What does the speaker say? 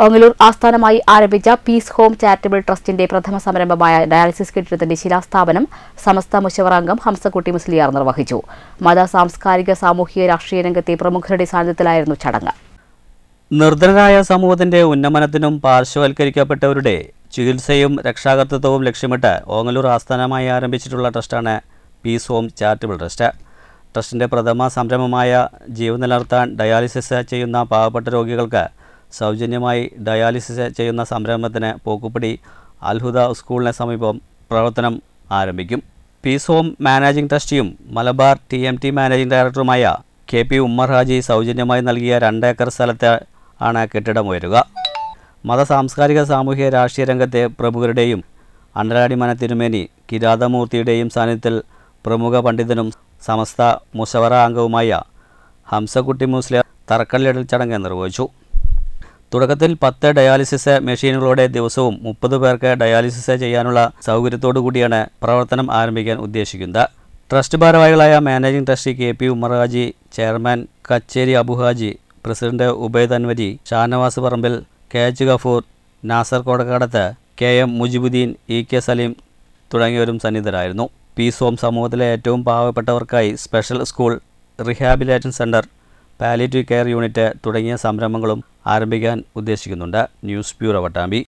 ബംഗളൂർ ആസ്ഥാനമായി ആരംഭിച്ച piece home charitable ട്രസ്റ്റിന്റെ പ്രഥമ സംരംഭമായ ഡയാലിസിസ് കെട്ടിടത്തിന്റെ ശിലാസ്ഥാപനം സമസ്ത മുഷവറാംഗം ഹംസക്കുട്ടി മുസ്ലിയാർ നിർവഹിച്ചു മത സാംസ്കാരിക സാമൂഹിക രാഷ്ട്രീയ രംഗത്തെ പ്രമുഖരുടെ സാന്നിധ്യത്തിലായിരുന്നു ചടങ്ങ് നിർധനരായ സമൂഹത്തിന്റെ ഉന്നമനത്തിനും പാർശ്വവൽക്കരിക്കപ്പെട്ടവരുടെ ചികിത്സയും രക്ഷാകർത്തൃത്വവും ലക്ഷ്യമിട്ട് ഓങ്ങലൂർ ആസ്ഥാനമായി ആരംഭിച്ചിട്ടുള്ള ട്രസ്റ്റാണ് പീസ് ഹോം ചാരിറ്റബിൾ ട്രസ്റ്റ് ട്രസ്റ്റിന്റെ പ്രഥമ സംരംഭമായ ജീവൻ നിലനിർത്താൻ ഡയാലിസിസ് ചെയ്യുന്ന പാവപ്പെട്ട രോഗികൾക്ക് സൗജന്യമായി ഡയാലിസിസ് ചെയ്യുന്ന സംരംഭത്തിന് പോക്കുപ്പടി അൽഹുദ സ്കൂളിന് സമീപം പ്രവർത്തനം ആരംഭിക്കും പീസ് ഹോം മാനേജിംഗ് ട്രസ്റ്റിയും Malabar T M T managing ഡയറക്ടറുമായ കെ പി ഉമ്മർ ഹാജി സൗജന്യമായി നൽകിയ രണ്ടേക്കർ സ്ഥലത്തെ ആണ് കെട്ടിടം ഉയരുക മത സാംസ്കാരിക സാമൂഹിക രാഷ്ട്രീയ രംഗത്തെ പ്രമുഖരുടെയും അണ്ടരാടി മന തിരുമേനി കിരാതമൂർത്തിയുടെയും സാന്നിധ്യത്തിൽ പ്രമുഖ പണ്ഡിതനും സമസ്ത മുഷവറ അംഗവുമായ ഹംസക്കുട്ടി മുസ്ലിം തറക്കല്ലിടൽ ചടങ്ങ് നിർവഹിച്ചു തുടക്കത്തിൽ പത്ത് ഡയാലിസിസ് മെഷീനുകളോടെ ദിവസവും മുപ്പത് പേർക്ക് ഡയാലിസിസ് ചെയ്യാനുള്ള സൗകര്യത്തോടു കൂടിയാണ് പ്രവർത്തനം ആരംഭിക്കാൻ ഉദ്ദേശിക്കുന്നത് ട്രസ്റ്റ് ഭാരവാഹികളായ managing trustee K P Ummer Haji chairman Kacheri Abuhaji president Ubaid Anwari Shanavas Parambil K H Gafoor Nasar Kodakkadath K M Mujeebuddin E K Saleem തുടങ്ങിയവരും സന്നിധരായിരുന്നു പി സോം സമൂഹത്തിലെ ഏറ്റവും പാവപ്പെട്ടവർക്കായി special school rehabilitation centre palliative care unit തുടങ്ങിയ സംരംഭങ്ങളും ആരംഭിക്കാൻ ഉദ്ദേശിക്കുന്നുണ്ട് ന്യൂസ് ബ്യൂറോ വട്ടാമ്പി